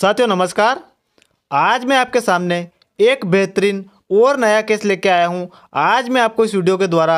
साथियों नमस्कार आज मैं आपके सामने एक बेहतरीन और नया केस लेके आया हूँ आज मैं आपको इस वीडियो के द्वारा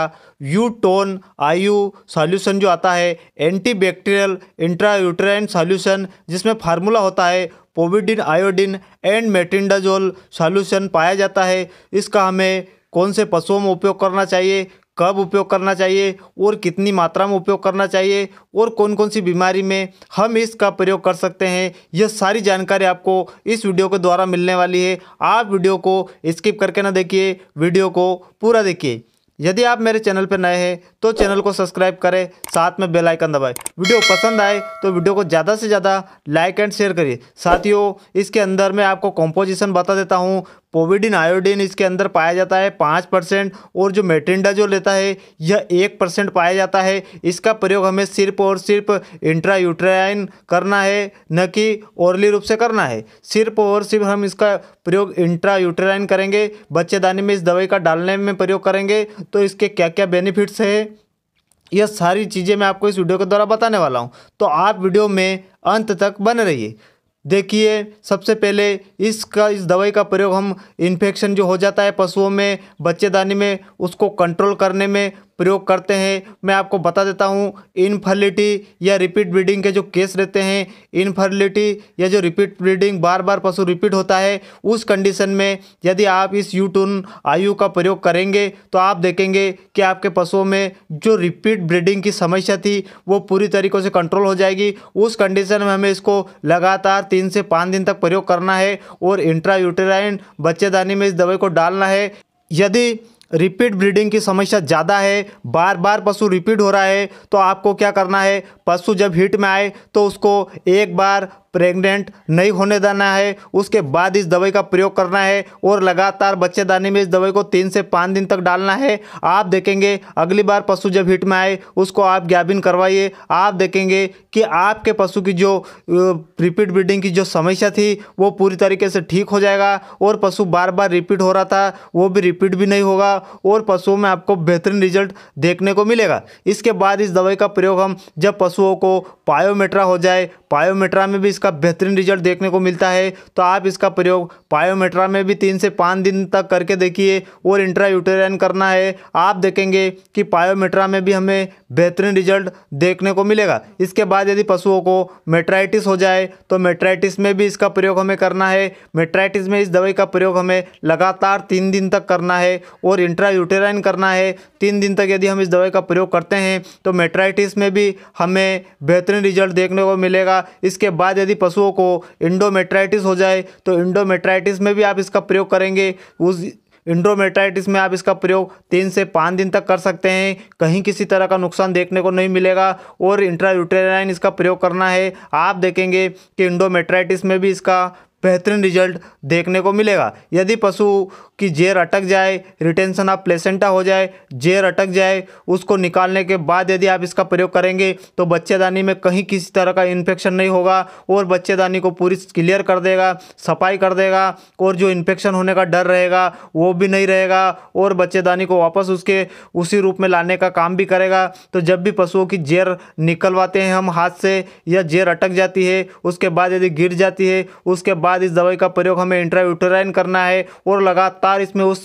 यू टोन आयु सॉल्यूशन जो आता है एंटी एंटीबैक्टीरियल इंट्रायूट्राइन सॉल्यूशन जिसमें फार्मूला होता है povidone iodine and metronidazole solution पाया जाता है इसका हमें कौन से पशुओं में उपयोग करना चाहिए कब उपयोग करना चाहिए और कितनी मात्रा में उपयोग करना चाहिए और कौन कौन सी बीमारी में हम इसका प्रयोग कर सकते हैं यह सारी जानकारी आपको इस वीडियो के द्वारा मिलने वाली है आप वीडियो को स्किप करके ना देखिए वीडियो को पूरा देखिए यदि आप मेरे चैनल पर नए हैं तो चैनल को सब्सक्राइब करें साथ में बेल आइकन दबाएं वीडियो पसंद आए तो वीडियो को ज़्यादा से ज़्यादा लाइक एंड शेयर करिए साथियों इसके अंदर मैं आपको कॉम्पोजिशन बता देता हूँ पोविडिन आयोडीन इसके अंदर पाया जाता है पाँच परसेंट और जो मेटिंडा जो लेता है यह एक परसेंट पाया जाता है इसका प्रयोग हमें सिर्फ और सिर्फ इंट्रा यूट्राइन करना है न कि ओरली रूप से करना है सिर्फ और सिर्फ हम इसका प्रयोग इंट्रा यूट्राइन करेंगे बच्चेदानी में इस दवाई का डालने में प्रयोग करेंगे तो इसके क्या क्या बेनिफिट्स है यह सारी चीज़ें मैं आपको इस वीडियो के द्वारा बताने वाला हूँ तो आप वीडियो में अंत तक बने रहिए देखिए सबसे पहले इसका इस दवाई का प्रयोग हम इन्फेक्शन जो हो जाता है पशुओं में बच्चेदानी में उसको कंट्रोल करने में प्रयोग करते हैं मैं आपको बता देता हूँ इनफर्लिटी या रिपीट ब्रीडिंग के जो केस रहते हैं इनफर्लिटी या जो रिपीट ब्रीडिंग बार बार पशु रिपीट होता है उस कंडीशन में यदि आप इस यूटून आयु का प्रयोग करेंगे तो आप देखेंगे कि आपके पशुओं में जो रिपीट ब्रीडिंग की समस्या थी वो पूरी तरीक़ों से कंट्रोल हो जाएगी उस कंडीशन में हमें इसको लगातार तीन से पाँच दिन तक प्रयोग करना है और इंट्रा यूटेराइन बच्चेदानी में इस दवाई को डालना है यदि रिपीट ब्रीडिंग की समस्या ज़्यादा है बार बार पशु रिपीट हो रहा है तो आपको क्या करना है पशु जब हीट में आए तो उसको एक बार प्रेग्नेंट नहीं होने देना है उसके बाद इस दवाई का प्रयोग करना है और लगातार बच्चेदानी में इस दवाई को तीन से पाँच दिन तक डालना है आप देखेंगे अगली बार पशु जब हिट में आए उसको आप गैबिन करवाइए आप देखेंगे कि आपके पशु की जो रिपीट ब्रीडिंग की जो समस्या थी वो पूरी तरीके से ठीक हो जाएगा और पशु बार बार रिपीट हो रहा था वो भी रिपीट भी नहीं होगा और पशुओं में आपको बेहतरीन रिजल्ट देखने को मिलेगा इसके बाद इस दवाई का प्रयोग हम जब पशुओं को पायोमेट्रा हो जाए पायोमेट्रा में भी इसका बेहतरीन रिजल्ट देखने को मिलता है तो आप इसका प्रयोग पायोमेट्रा में भी तीन से पाँच दिन तक करके देखिए और इंट्रा यूटेराइन करना है आप देखेंगे कि पायोमेट्रा में भी हमें बेहतरीन रिजल्ट देखने को मिलेगा इसके बाद यदि पशुओं को मेट्राइटिस हो जाए तो मेट्राइटिस में भी इसका प्रयोग हमें करना है मेट्राइटिस में इस दवाई का प्रयोग हमें लगातार तीन दिन तक करना है और इंट्रा यूटेराइन करना है तीन दिन तक यदि हम इस दवाई का प्रयोग करते हैं तो मेट्राइटिस में भी हमें बेहतरीन रिजल्ट देखने को मिलेगा इसके बाद यदि यदि पशुओं को इंडोमेट्राइटिस हो जाए तो इंडोमेट्राइटिस में भी आप इसका प्रयोग करेंगे उस इंड्रोमेट्राइटिस में आप इसका प्रयोग तीन से पाँच दिन तक कर सकते हैं कहीं किसी तरह का नुकसान देखने को नहीं मिलेगा और इंट्रायूटेराइन इसका प्रयोग करना है आप देखेंगे कि इंडोमेट्राइटिस में भी इसका बेहतरीन रिजल्ट देखने को मिलेगा यदि पशु की जेर अटक जाए रिटेंशन ऑफ प्लेसेंटा हो जाए जेर अटक जाए उसको निकालने के बाद यदि आप इसका प्रयोग करेंगे तो बच्चेदानी में कहीं किसी तरह का इन्फेक्शन नहीं होगा और बच्चेदानी को पूरी क्लियर कर देगा सफाई कर देगा और जो इन्फेक्शन होने का डर रहेगा वो भी नहीं रहेगा और बच्चेदानी को वापस उसके उसी रूप में लाने का काम भी करेगा तो जब भी पशुओं की जेर निकलवाते हैं हम हाथ से या जेर अटक जाती है उसके बाद यदि गिर जाती है उसके बाद बाद इस दवाई का प्रयोग हमें इंट्रायूटराइन करना है और लगातार इसमें उस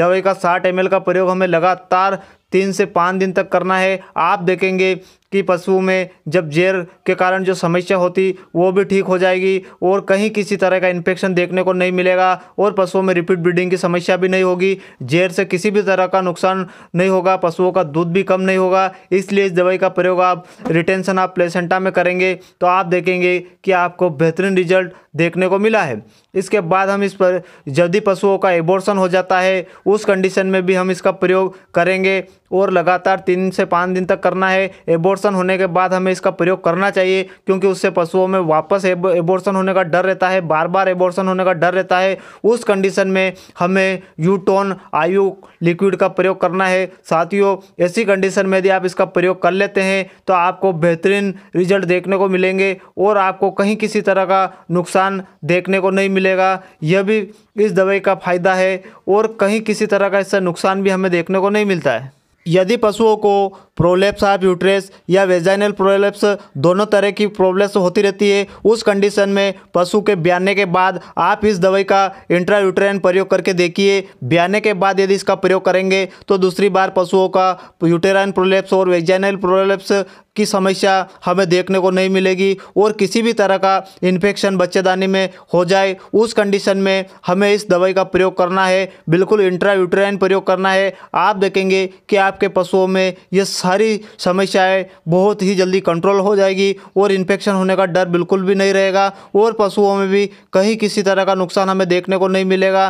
दवाई का साठ एम का प्रयोग हमें लगातार तीन से पाँच दिन तक करना है आप देखेंगे कि पशुओं में जब जेर के कारण जो समस्या होती वो भी ठीक हो जाएगी और कहीं किसी तरह का इन्फेक्शन देखने को नहीं मिलेगा और पशुओं में रिपीट ब्रीडिंग की समस्या भी नहीं होगी जेर से किसी भी तरह का नुकसान नहीं होगा पशुओं का दूध भी कम नहीं होगा इसलिए इस दवाई का प्रयोग आप रिटेंशन आप प्लेसेंटा में करेंगे तो आप देखेंगे कि आपको बेहतरीन रिजल्ट देखने को मिला है इसके बाद हम इस पर यदि पशुओं का एबोर्सन हो जाता है उस कंडीशन में भी हम इसका प्रयोग करेंगे और लगातार तीन से पाँच दिन तक करना है एबोर्सन होने के बाद हमें इसका प्रयोग करना चाहिए क्योंकि उससे पशुओं में वापस एबोर्सन होने का डर रहता है बार बार एबोर्सन होने का डर रहता है उस कंडीशन में हमें यूटोन आयु लिक्विड का प्रयोग करना है साथियों ऐसी कंडीशन में यदि आप इसका प्रयोग कर लेते हैं तो आपको बेहतरीन रिजल्ट देखने को मिलेंगे और आपको कहीं किसी तरह का नुकसान देखने को नहीं मिलेगा यह भी इस दवाई का फ़ायदा है और कहीं किसी तरह का इससे नुकसान भी हमें देखने को नहीं मिलता है यदि पशुओं को प्रोलेप्स ऑफ यूट्रेस या वेजाइनल प्रोलेप्स दोनों तरह की प्रॉब्लम्स होती रहती है उस कंडीशन में पशु के ब्याने के बाद आप इस दवाई का इंट्रा यूट्रेन प्रयोग करके देखिए ब्याने के बाद यदि इसका प्रयोग करेंगे तो दूसरी बार पशुओं का यूटेराइन प्रोलेप्स और वेजाइनल प्रोलेप्स की समस्या हमें देखने को नहीं मिलेगी और किसी भी तरह का इन्फेक्शन बच्चेदानी में हो जाए उस कंडीशन में हमें इस दवाई का प्रयोग करना है बिल्कुल इंट्रा यूट्राइन प्रयोग करना है आप देखेंगे कि आपके पशुओं में यह सारी समस्याएं बहुत ही जल्दी कंट्रोल हो जाएगी और इन्फेक्शन होने का डर बिल्कुल भी नहीं रहेगा और पशुओं में भी कहीं किसी तरह का नुकसान हमें देखने को नहीं मिलेगा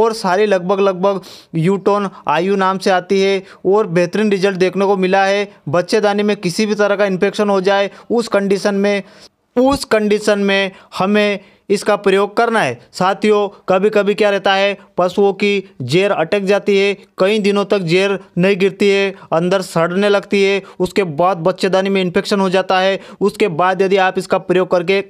और सारी लगभग लगभग यूटोन आयु नाम से आती है और बेहतरीन रिजल्ट देखने को मिला है बच्चेदानी में किसी भी तरह का इन्फेक्शन हो जाए उस कंडीशन में उस कंडीशन में हमें इसका प्रयोग करना है साथियों कभी कभी क्या रहता है पशुओं की जेर अटक जाती है कई दिनों तक जेर नहीं गिरती है अंदर सड़ने लगती है उसके बाद बच्चेदानी में इन्फेक्शन हो जाता है उसके बाद यदि आप इसका प्रयोग करके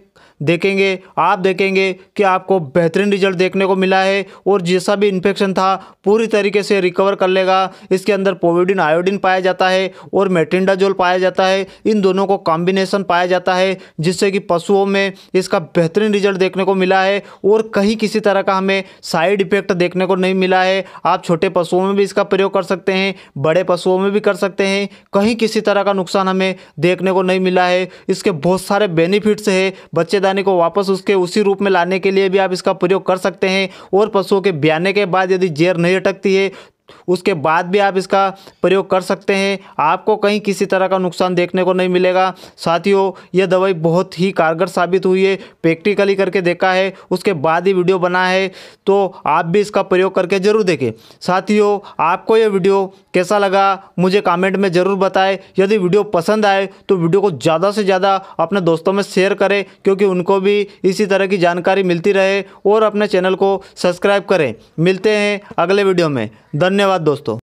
देखेंगे आप देखेंगे कि आपको बेहतरीन रिजल्ट देखने को मिला है और जैसा भी इन्फेक्शन था पूरी तरीके से रिकवर कर लेगा इसके अंदर पोविडिन आयोडिन पाया जाता है और मेटिंडाजोल पाया जाता है इन दोनों को कॉम्बिनेशन पाया जाता है जिससे कि पशुओं में इसका बेहतरीन रिजल्ट देखने को मिला है और कहीं किसी तरह का हमें साइड इफेक्ट देखने को नहीं मिला है आप छोटे पशुओं में भी इसका प्रयोग कर सकते हैं बड़े पशुओं में भी कर सकते हैं कहीं किसी तरह का नुकसान हमें देखने को नहीं मिला है इसके बहुत सारे बेनिफिट्स है बच्चेदार बियाने को वापस उसके उसी रूप में लाने के लिए भी आप इसका प्रयोग कर सकते हैं और पशुओं के ब्याने के बाद यदि जेर नहीं अटकती है उसके बाद भी आप इसका प्रयोग कर सकते हैं आपको कहीं किसी तरह का नुकसान देखने को नहीं मिलेगा साथियों यह दवाई बहुत ही कारगर साबित हुई है प्रैक्टिकली करके देखा है उसके बाद ही वीडियो बना है तो आप भी इसका प्रयोग करके ज़रूर देखें साथियों आपको यह वीडियो कैसा लगा मुझे कमेंट में ज़रूर बताएं यदि वीडियो पसंद आए तो वीडियो को ज़्यादा से ज़्यादा अपने दोस्तों में शेयर करें क्योंकि उनको भी इसी तरह की जानकारी मिलती रहे और अपने चैनल को सब्सक्राइब करें मिलते हैं अगले वीडियो में धन्यवाद धन्यवाद दोस्तों